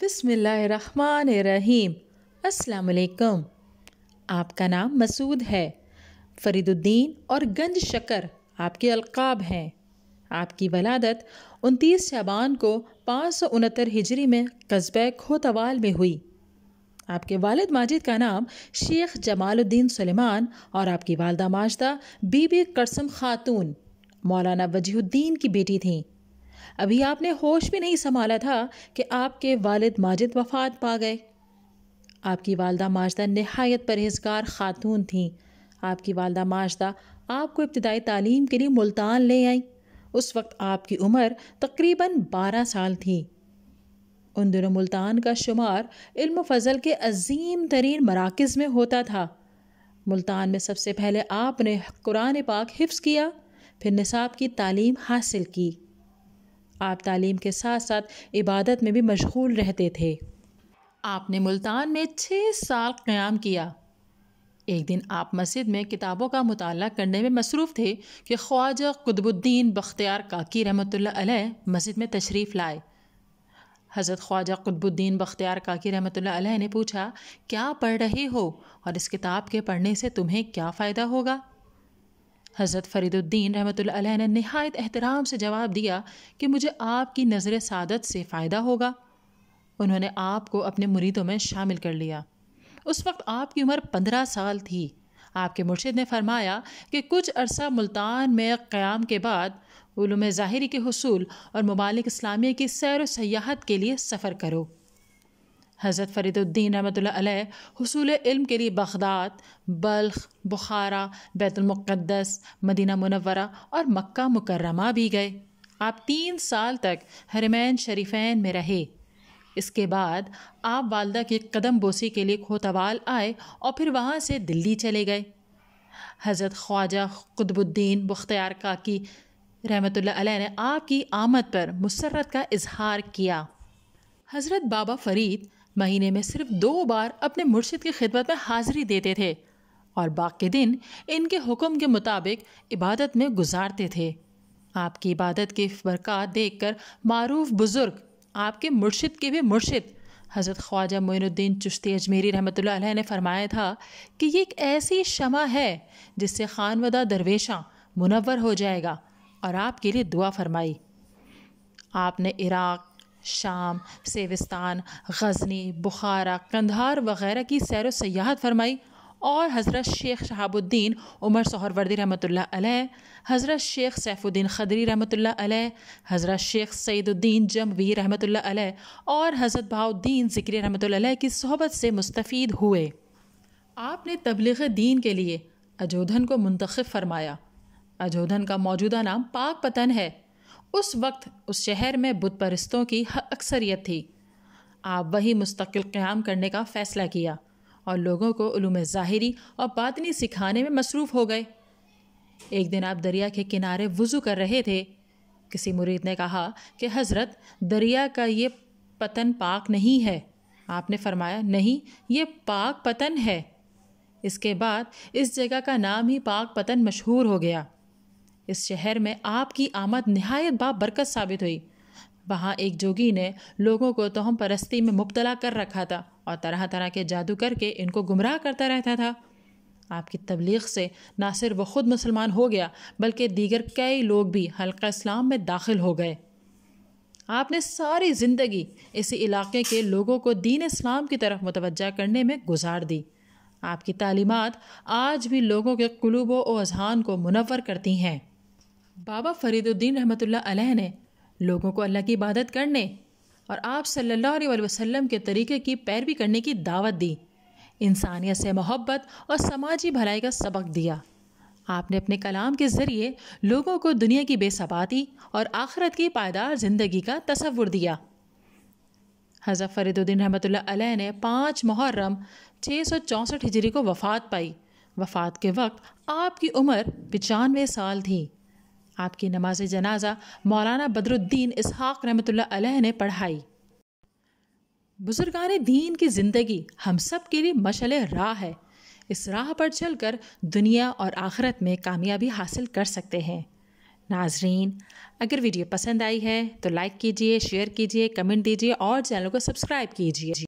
बिसमीम असलकम आपका नाम मसूद है फरीदुद्दीन और गंज शकर आपके अलकाब हैं आपकी वलादत 29 शाबान को पाँच सौ उनहत्तर हिजरी में कस्बे खोतवाल में हुई आपके वालिद माजिद का नाम शेख जमालुद्दीन सुलेमान और आपकी वालदा माजदा बीबी करसम खातून मौलाना वजीहुद्दीन की बेटी थीं अभी आपने होश भी नहीं संभाला था कि आपके वालिद माजिद वफात पा गए आपकी वालदा माजदा नहायत परहेजगार खातून थीं आपकी वालदा माजदा आपको इब्तदाई तालीम के लिए मुल्तान ले आई उस वक्त आपकी उम्र तकरीबन बारह साल थी उन दिनों मुल्तान का शुमार इल्म फजल के अजीम तरीन मराकज़ में होता था मुल्तान में सबसे पहले आपने कुरान पाक हिफ्स किया फिर निसाब की तालीम हासिल की आप तालीम के साथ साथ इबादत में भी मशगूल रहते थे आपने मुल्तान में छः साल क़्याम किया एक दिन आप मस्जिद में किताबों का मुताल करने में मसरूफ़ थे कि ख्वाजा कुतबुद्दीन बख्तियार काकी रहमत मस्जिद में तशरीफ़ लाए हज़रत ख्वाजा कुतबुद्दीन बख्तियार काकी रहमत ने पूछा क्या पढ़ रहे हो और इस किताब के पढ़ने से तुम्हें क्या फ़ायदा होगा हज़रत फ़रीदुद्दीन रहमत ने नहायत एहतराम से जवाब दिया कि मुझे आपकी नज़र सादत से फ़ायदा होगा उन्होंने आपको अपने मुरीदों में शामिल कर लिया उस वक्त आपकी उम्र पंद्रह साल थी आपके मुर्शिद ने फरमाया कि कुछ अरसा मुल्तान में क़्याम के बाद ूम ज़ाहरी के हसूल और ममालिक इस्लामी की सैर व सयाहत के लिए सफ़र करो हज़रत फ़रीदुद्दीन रहमत हसूल इल्म के लिए बगदाद बल्ख बुखारा बैतुलमक़दस मदीना मुनवरा और मक्का मुकर्रमा भी गए आप तीन साल तक हरमैन शरीफैन में रहे इसके बाद आप वालदा की कदम बोसी के लिए खोतवाल आए और फिर वहाँ से दिल्ली चले गए हज़रत ख्वाजा कुतबुद्दीन बख्तियार काकी रहमत ने आपकी आमद पर मुसरत का इजहार किया हज़रत बाबा फ़रीद महीने में सिर्फ दो बार अपने मुर्शिद की खिदमत में हाज़िरी देते थे और बाकी दिन इनके हुक्म के मुताबिक इबादत में गुजारते थे आपकी इबादत की बरक़ात देख कर मरूफ बुज़ुर्ग आपके मुर्शिद के भी मुर्शिद हज़रत ख्वाजा मोइनुद्दीन चुश्ती अजमेरी रहमत ने फरमाया था कि ये एक ऐसी शमा है जिससे खानवदा दरवेशा मुनवर हो जाएगा और आपके लिए दुआ फरमाई आपने इराक़ शाम सेविस्तान गजनी बुखारा कंधार वगैरह की सैर सयाहत फरमाई और हज़रत शेख शहाबुद्दीन उमर सहरवर्दी रहमत अलैह हज़रत शेख सैफुद्दीन खदरी रहमत अलैह हज़रत शेख सईदुद्दीन जमवी रहमत और हज़रत भाउद्दीन ज़िक्री रहमत अलैह की सोहबत से मुस्तफ़ीद हुए आपने तबलीग दीन के लिए अजोधन को मुंतखब फरमाया अजोधन का मौजूदा नाम पाक पतन है उस वक्त उस शहर में बुध परस्तों की अक्सरियत थी आप वही मुस्तकिल क़्याम करने का फ़ैसला किया और लोगों को उलूम ज़ाहरी और बातनी सिखाने में मसरूफ़ हो गए एक दिन आप दरिया के किनारे वज़ू कर रहे थे किसी मुरीद ने कहा कि हज़रत दरिया का ये पतन पाक नहीं है आपने फरमाया नहीं ये पाक पतन है इसके बाद इस जगह का नाम ही पाक पतन मशहूर हो गया इस शहर में आपकी आमद नहायत बाबरकत साबित हुई वहाँ एक जोगी ने लोगों को तोहम परस्ती में मुबतला कर रखा था और तरह तरह के जादू करके इनको गुमराह करता रहता था आपकी तबलीग से ना सिर्फ वह ख़ुद मुसलमान हो गया बल्कि दीगर कई लोग भी हल्का इस्लाम में दाखिल हो गए आपने सारी ज़िंदगी इसी इलाके के लोगों को दीन इस्लाम की तरफ मुतवजह करने में गुजार दी आपकी तालीमत आज भी लोगों के कुलूबों और अजहान को मुनवर करती हैं बाबा फरीदुद्दीन रहमत अलैह ने लोगों को अल्लाह की इबादत करने और आप सल्लल्लाहु अलैहि वसल्लम के तरीके की पैरवी करने की दावत दी इंसानियत से मोहब्बत और समाजी भलाई का सबक दिया आपने अपने कलाम के ज़रिए लोगों को दुनिया की बेसबाती और आखरत की पायदार ज़िंदगी का तस्वुर दिया हज़रत फरीदुद्दीन रहमत अलैह ने पाँच मुहर्रम छः सौ चौंसठ हिजरी को वफ़ात पाई वफ़ात के वक्त आपकी उम्र पचानवे साल थी आपकी नमाज जनाजा मौलाना बदरुद्दीन इसहाक रहमत ने पढ़ाई बुजुर्गान दीन की ज़िंदगी हम सब के लिए मशल राह है इस राह पर चल कर दुनिया और आखरत में कामयाबी हासिल कर सकते हैं नाजरीन अगर वीडियो पसंद आई है तो लाइक कीजिए शेयर कीजिए कमेंट दीजिए और चैनल को सब्सक्राइब कीजिए